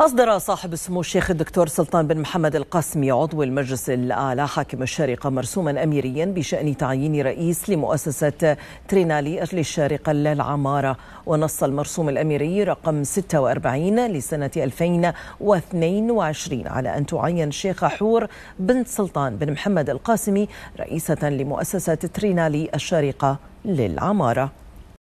أصدر صاحب السمو الشيخ الدكتور سلطان بن محمد القاسمي عضو المجلس الأعلى حاكم الشارقة مرسوما أميريا بشأن تعيين رئيس لمؤسسة ترينالي أجل الشارقة للعمارة ونص المرسوم الأميري رقم 46 لسنة 2022 على أن تعين شيخ حور بنت سلطان بن محمد القاسمي رئيسة لمؤسسة ترينالي الشارقة للعمارة